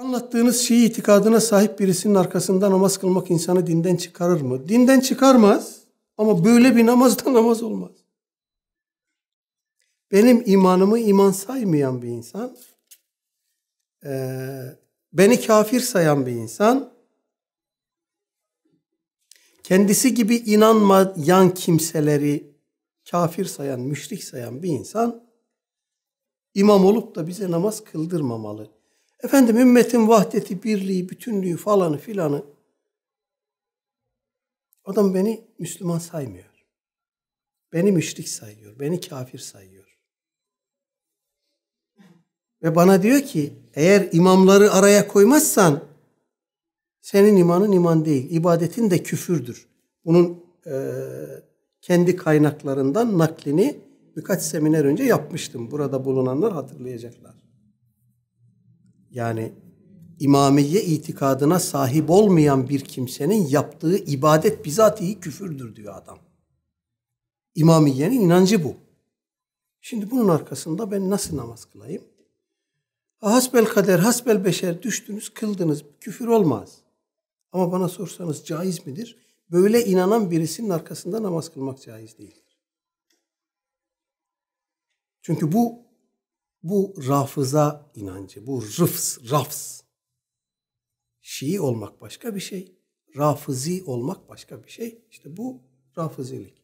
Anlattığınız şeyi itikadına sahip birisinin arkasında namaz kılmak insanı dinden çıkarır mı? Dinden çıkarmaz ama böyle bir namazda namaz olmaz. Benim imanımı iman saymayan bir insan, e, beni kafir sayan bir insan, kendisi gibi inanmayan kimseleri kafir sayan, müşrik sayan bir insan, imam olup da bize namaz kıldırmamalı. Efendim ümmetin vahdeti, birliği, bütünlüğü falanı filanı. Adam beni Müslüman saymıyor. Beni müşrik sayıyor, beni kafir sayıyor. Ve bana diyor ki eğer imamları araya koymazsan senin imanın iman değil, ibadetin de küfürdür. Bunun e, kendi kaynaklarından naklini birkaç seminer önce yapmıştım. Burada bulunanlar hatırlayacaklar yani imamiye itikadına sahip olmayan bir kimsenin yaptığı ibadet bizatihi küfürdür diyor adam. İmamiyenin inancı bu. Şimdi bunun arkasında ben nasıl namaz kılayım? Ah, hasbel kader, hasbel beşer düştünüz, kıldınız. Küfür olmaz. Ama bana sorsanız caiz midir? Böyle inanan birisinin arkasında namaz kılmak caiz değildir. Çünkü bu bu rafıza inancı, bu rıfs, rafs. Şii olmak başka bir şey, rafızi olmak başka bir şey. İşte bu rafızilik.